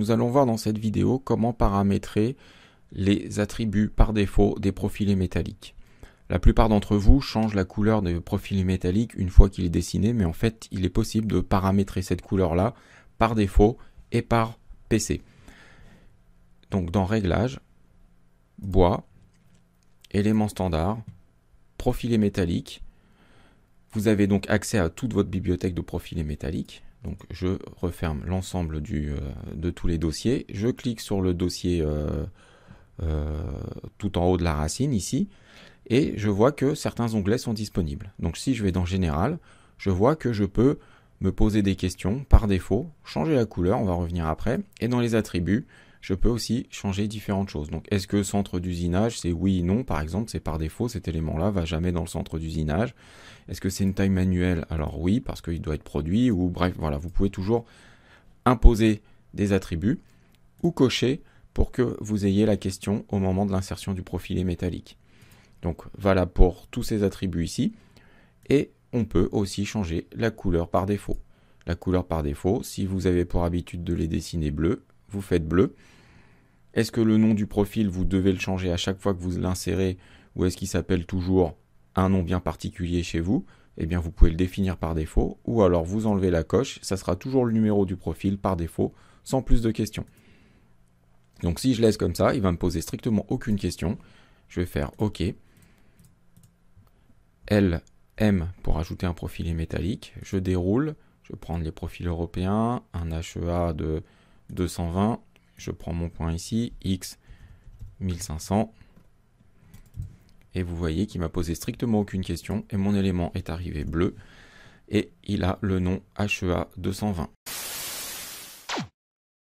nous allons voir dans cette vidéo comment paramétrer les attributs par défaut des profilés métalliques. La plupart d'entre vous changent la couleur des profilés métalliques une fois qu'il est dessiné, mais en fait, il est possible de paramétrer cette couleur-là par défaut et par PC. Donc dans Réglages, Bois, Éléments standards, Profilés métalliques, vous avez donc accès à toute votre bibliothèque de profilés métalliques. Donc je referme l'ensemble euh, de tous les dossiers. Je clique sur le dossier euh, euh, tout en haut de la racine ici et je vois que certains onglets sont disponibles. Donc si je vais dans Général, je vois que je peux me poser des questions par défaut, changer la couleur, on va revenir après, et dans les attributs, je peux aussi changer différentes choses. Donc est-ce que centre d'usinage, c'est oui non par exemple, c'est par défaut cet élément-là va jamais dans le centre d'usinage. Est-ce que c'est une taille manuelle Alors oui parce qu'il doit être produit ou bref, voilà, vous pouvez toujours imposer des attributs ou cocher pour que vous ayez la question au moment de l'insertion du profilé métallique. Donc voilà pour tous ces attributs ici. Et on peut aussi changer la couleur par défaut. La couleur par défaut, si vous avez pour habitude de les dessiner bleus, vous faites bleu. Est-ce que le nom du profil, vous devez le changer à chaque fois que vous l'insérez ou est-ce qu'il s'appelle toujours un nom bien particulier chez vous Eh bien, vous pouvez le définir par défaut ou alors vous enlevez la coche, ça sera toujours le numéro du profil par défaut sans plus de questions. Donc si je laisse comme ça, il va me poser strictement aucune question. Je vais faire OK. L, M pour ajouter un profil métallique. Je déroule. Je vais prendre les profils européens, un HEA de 220, je prends mon point ici, x 1500. Et vous voyez qu'il m'a posé strictement aucune question et mon élément est arrivé bleu et il a le nom HEA 220.